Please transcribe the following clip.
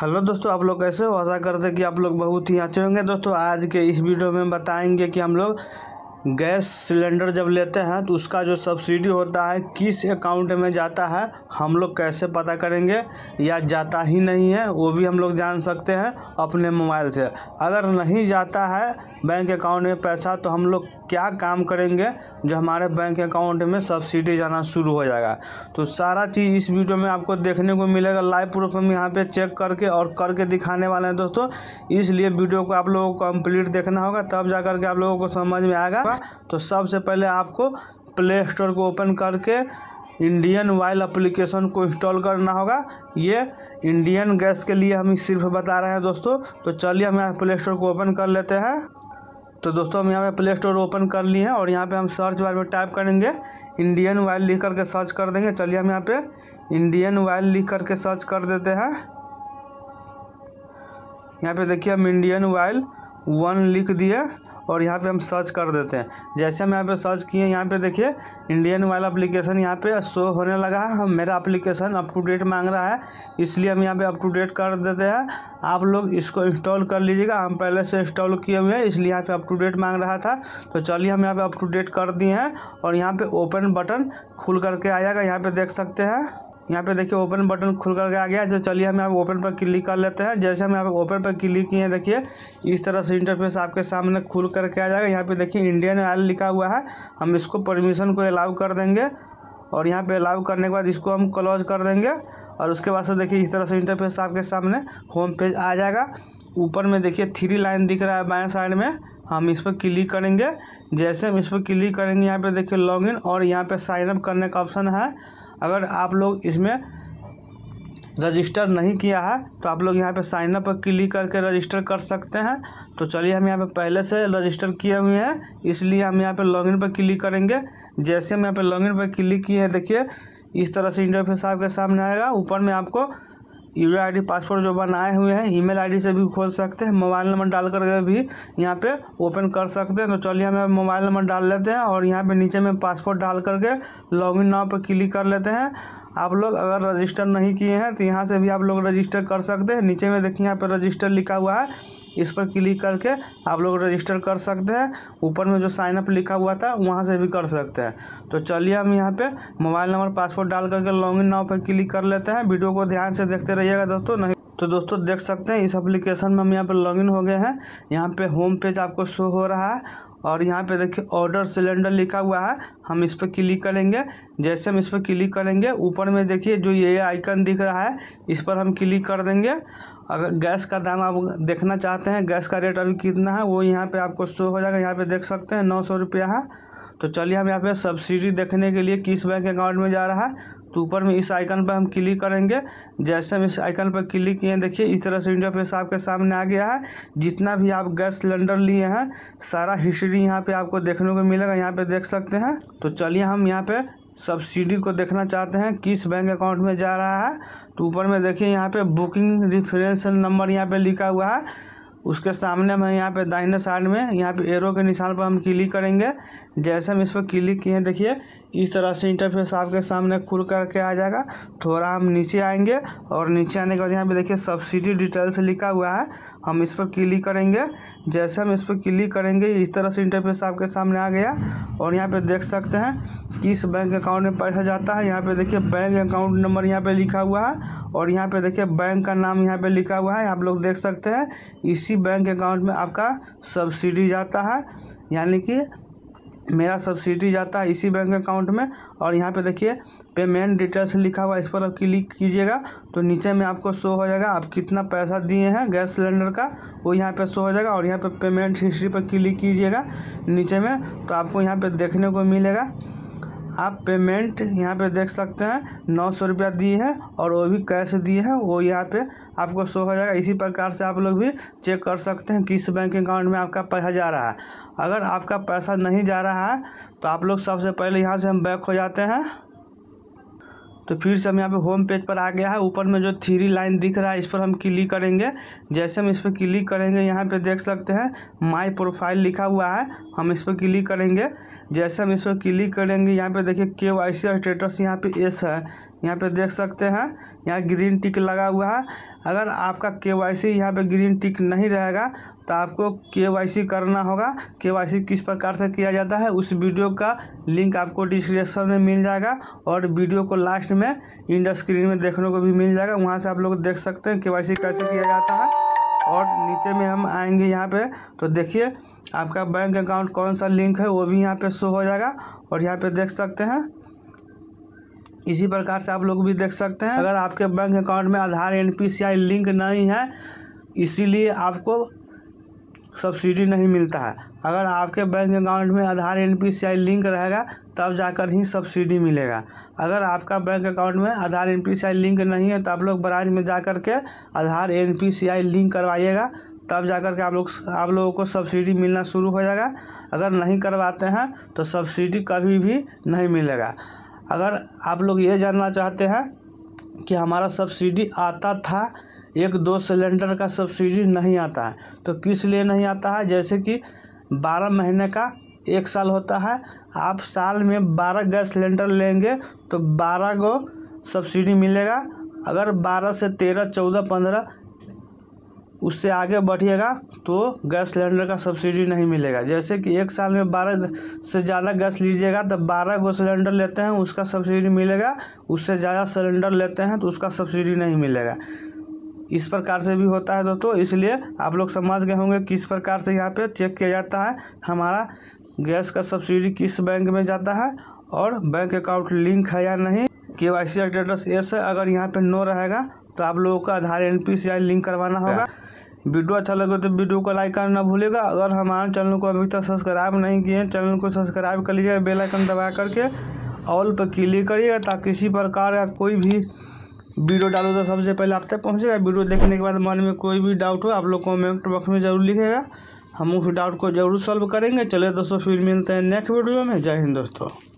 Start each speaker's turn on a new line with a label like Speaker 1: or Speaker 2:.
Speaker 1: hello दोस्तों आप लोग कैसे हो आशा करते कि आप लोग बहुत ही अच्छे होंगे दोस्तों आज के इस वीडियो में बताएंगे कि हम लोग गैस सिलेंडर जब लेते हैं तो उसका जो सब्सिडी होता है किस अकाउंट में जाता है हम लोग कैसे पता करेंगे या जाता ही नहीं है वो भी हम लोग जान सकते हैं अपने मोबाइल से अगर नहीं जाता है बैंक अकाउंट में पैसा तो हम लोग क्या काम करेंगे जो हमारे बैंक अकाउंट में सब्सिडी जाना शुरू हो जाएगा तो सारा चीज़ इस वीडियो में आपको देखने को मिलेगा लाइव प्रूफ हम यहाँ पे चेक करके और करके दिखाने वाले हैं दोस्तों इसलिए वीडियो को आप लोगों को कंप्लीट देखना होगा तब जा करके आप लोगों को समझ में आएगा तो सबसे पहले आपको प्ले स्टोर को ओपन करके इंडियन वाइल एप्लीकेशन को इंस्टॉल करना होगा ये इंडियन गैस के लिए हम सिर्फ बता रहे हैं दोस्तों तो चलिए हम यहाँ प्ले स्टोर को ओपन कर लेते हैं तो दोस्तों हम यहाँ पे प्ले स्टोर ओपन कर लिए हैं और यहाँ पे हम सर्च बार में टाइप करेंगे इंडियन वाइल लिख करके सर्च कर देंगे चलिए हम यहाँ पे इंडियन वाइल लिख करके सर्च कर देते हैं यहाँ पे देखिए हम इंडियन वाइल वन लिख दिए और यहाँ पे हम सर्च कर देते हैं जैसे हम यहाँ पे सर्च किए यहाँ पे देखिए इंडियन मोबाइल अप्लीकेशन यहाँ पे शो होने लगा है हम मेरा अप्लीकेशन अप टू डेट मांग रहा है इसलिए हम यहाँ पे अप टू डेट कर देते हैं आप लोग इसको इंस्टॉल कर लीजिएगा हम पहले से इंस्टॉल किए हुए हैं इसलिए यहाँ पे अप टू डेट मांग रहा था तो चलिए हम यहाँ पर अप टू डेट कर दिए हैं और यहाँ पर ओपन बटन खुल करके आ जाएगा यहाँ पर देख सकते हैं यहाँ पे देखिए ओपन बटन खुल करके आ गया तो चलिए हम यहाँ ओपन पर क्लिक कर लेते हैं जैसे हम यहाँ पे ओपन पर क्लिक किए हैं देखिए इस तरह से इंटरफेस आपके सामने खुल करके आ जाएगा यहाँ पे देखिए इंडियन ऑयल लिखा हुआ है हम इसको परमिशन को अलाउ कर देंगे और यहाँ पे अलाउ करने के बाद इसको हम क्लोज कर देंगे और उसके बाद से देखिए इस तरह से इंटरफेस आपके सामने होम पेज आ जाएगा ऊपर में देखिए थ्री लाइन दिख रहा है बाएँ साइड में हम इस पर क्लिक करेंगे जैसे हम इस पर क्लिक करेंगे यहाँ पर देखिए लॉग और यहाँ पर साइन अप करने का ऑप्शन है अगर आप लोग इसमें रजिस्टर नहीं किया है तो आप लोग यहाँ पे साइनअप पर क्लिक करके रजिस्टर कर सकते हैं तो चलिए हम यहाँ पे पहले से रजिस्टर किए हुए हैं इसलिए हम यहाँ पे लॉगिन पर क्लिक करेंगे जैसे हम यहाँ पे लॉगिन पर क्लिक किए हैं देखिए इस तरह से इंटरफेस आपके सामने आएगा ऊपर में आपको यूजर आईडी पासवर्ड जो बनाए हुए हैं ईमेल आईडी से भी खोल सकते हैं मोबाइल नंबर डाल करके भी यहाँ पे ओपन कर सकते हैं तो चलिए हमें मोबाइल नंबर डाल लेते हैं और यहाँ पे नीचे में पासवर्ड डाल करके इन नाव पर क्लिक कर लेते हैं आप लोग अगर रजिस्टर नहीं किए हैं तो यहाँ से भी आप लोग रजिस्टर कर सकते हैं नीचे में देखिए यहाँ पर रजिस्टर लिखा हुआ है इस पर क्लिक करके आप लोग रजिस्टर कर सकते हैं ऊपर में जो साइनअप लिखा हुआ था वहाँ से भी कर सकते हैं तो चलिए हम यहाँ पे मोबाइल नंबर पासवर्ड डाल करके लॉग इन नाव पर क्लिक कर लेते हैं वीडियो को ध्यान से देखते रहिएगा दोस्तों नहीं तो दोस्तों देख सकते हैं इस एप्लीकेशन में हम यहाँ पर लॉगिन हो गए हैं यहाँ पे होम पेज आपको शो हो रहा है और यहाँ पे देखिए ऑर्डर सिलेंडर लिखा हुआ है हम इस पर क्लिक करेंगे जैसे हम इस पर क्लिक करेंगे ऊपर में देखिए जो ये आइकन दिख रहा है इस पर हम क्लिक कर देंगे अगर गैस का दाम आप देखना चाहते हैं गैस का रेट अभी कितना है वो यहाँ पे आपको शो हो जाएगा यहाँ पे देख सकते हैं नौ सौ रुपया है तो चलिए हम यहाँ पे सब्सिडी देखने के लिए किस बैंक अकाउंट में जा रहा है तो ऊपर में इस आइकन पर हम क्लिक करेंगे जैसे हम इस आइकन पर क्लिक किए देखिए इस तरह से इंटरफेस आपके सामने आ गया है जितना भी आप गैस सिलेंडर लिए हैं सारा हिस्ट्री यहाँ पे आपको देखने को मिलेगा यहाँ पर देख सकते हैं तो चलिए हम यहाँ पे सब्सिडी को देखना चाहते हैं किस बैंक अकाउंट में जा रहा है तो ऊपर में देखिए यहाँ पे बुकिंग रिफरेंस नंबर यहाँ पे लिखा हुआ है उसके सामने हम यहाँ पे दाहिने साइड में यहाँ पे एरो के निशान पर हम क्लिक करेंगे जैसे हम इस पर क्लिक किए देखिए इस तरह से इंटरफेस आपके सामने खुल करके आ जाएगा थोड़ा हम नीचे आएंगे और नीचे आने के बाद यहाँ पे देखिए सब्सिडी डिटेल्स लिखा हुआ है हम इस पर क्लिक करेंगे जैसे हम इस पर क्लिक करेंगे इस तरह से इंटरफेस आपके सामने आ गया और यहाँ पर देख सकते हैं किस बैंक अकाउंट में पैसा जाता है यहाँ पर देखिए बैंक अकाउंट नंबर यहाँ पर लिखा हुआ है और यहाँ पर देखिए बैंक का नाम यहाँ पर लिखा हुआ है आप लोग देख सकते हैं इसी उसी बैंक अकाउंट में आपका सब्सिडी जाता है यानी कि मेरा सब्सिडी जाता है इसी बैंक अकाउंट में और यहाँ पे देखिए पेमेंट डिटेल्स लिखा हुआ इस पर आप क्लिक कीजिएगा तो नीचे में आपको शो हो जाएगा आप कितना पैसा दिए हैं गैस सिलेंडर का वो यहाँ पे शो हो जाएगा और यहाँ पे पेमेंट हिस्ट्री पर क्लिक कीजिएगा नीचे में तो आपको यहाँ पे देखने को मिलेगा आप पेमेंट यहाँ पे देख सकते हैं नौ सौ रुपया दिए हैं और वो भी कैश दिए हैं वो यहाँ पे आपको शो हो जाएगा इसी प्रकार से आप लोग भी चेक कर सकते हैं किस बैंक अकाउंट में आपका पैसा जा रहा है अगर आपका पैसा नहीं जा रहा है तो आप लोग सबसे पहले यहाँ से हम बैक हो जाते हैं तो फिर से हम यहाँ पे होम पेज पर आ गया है ऊपर में जो थ्री लाइन दिख रहा है इस पर हम क्लिक करेंगे जैसे हम इस पर क्लिक करेंगे यहाँ पे देख सकते हैं माय प्रोफाइल लिखा हुआ है हम इस पर क्लिक करेंगे जैसे हम इस पर क्लिक करेंगे यहाँ पे देखिए के वाई सी स्टेटस यहाँ पे एस है यहाँ पे देख सकते हैं यहाँ ग्रीन टिक लगा हुआ है अगर आपका के वाई सी यहाँ पर ग्रीन टिक नहीं रहेगा तो आपको के वाई सी करना होगा के वाई सी किस प्रकार से किया जाता है उस वीडियो का लिंक आपको डिस्क्रिप्शन में मिल जाएगा और वीडियो को लास्ट में इंड स्क्रीन में देखने को भी मिल जाएगा वहाँ से आप लोग देख सकते हैं के वाई सी कैसे किया जाता है और नीचे में हम आएंगे यहाँ पे तो देखिए आपका बैंक अकाउंट कौन सा लिंक है वो भी यहाँ पे शो हो जाएगा और यहाँ पे देख सकते हैं इसी प्रकार से आप लोग भी देख सकते हैं अगर आपके बैंक अकाउंट में आधार एन लिंक नहीं है इसीलिए आपको सब्सिडी नहीं मिलता है अगर आपके बैंक अकाउंट में आधार एन लिंक रहेगा तब जाकर ही सब्सिडी मिलेगा अगर आपका बैंक अकाउंट में आधार एन लिंक नहीं है तो आप लोग ब्रांच में जा कर के आधार एन लिंक करवाइएगा तब जाकर के आप लोग आप लोगों को सब्सिडी मिलना शुरू हो जाएगा अगर नहीं करवाते हैं तो सब्सिडी कभी भी नहीं मिलेगा अगर आप लोग ये जानना चाहते हैं कि हमारा सब्सिडी आता था एक दो सिलेंडर का सब्सिडी नहीं आता है तो किस लिए नहीं आता है जैसे कि बारह महीने का एक साल होता है आप साल में बारह गैस सिलेंडर लेंगे तो बारह को सब्सिडी मिलेगा अगर बारह से तेरह चौदह पंद्रह उससे आगे बढ़िएगा तो गैस सिलेंडर का सब्सिडी नहीं मिलेगा जैसे कि एक साल में बारह से ज़्यादा गैस लीजिएगा तब बारह गो सिलेंडर लेते हैं उसका सब्सिडी मिलेगा उससे ज़्यादा सिलेंडर लेते हैं तो उसका सब्सिडी नहीं मिलेगा इस प्रकार से भी होता है दोस्तों इसलिए आप लोग समझ गए होंगे किस प्रकार से यहाँ पर चेक किया जाता है हमारा गैस का सब्सिडी किस बैंक में जाता है और बैंक अकाउंट लिंक है या नहीं के वाई सी एस है अगर यहाँ पे नो रहेगा तो आप लोगों का Aadhaar N P C I link करवाना होगा वीडियो अच्छा लगे तो वीडियो को लाइक करना ना भूलेगा अगर हमारे चैनल को अभी तक सब्सक्राइब नहीं किए हैं चैनल को सब्सक्राइब कर लीजिएगा बेलाइकन दबा करके ऑल पर क्लिक करिएगा ताकि किसी प्रकार का कोई भी वीडियो डालो तो सबसे पहले आप तक पहुँचेगा वीडियो देखने के बाद मन में कोई भी डाउट हो आप लोग कॉमेंट बॉक्स में जरूर लिखेगा हम उस डाउट को जरूर सॉल्व करेंगे चले दोस्तों फिर मिलते हैं नेक्स्ट वीडियो में जय हिंद दोस्तों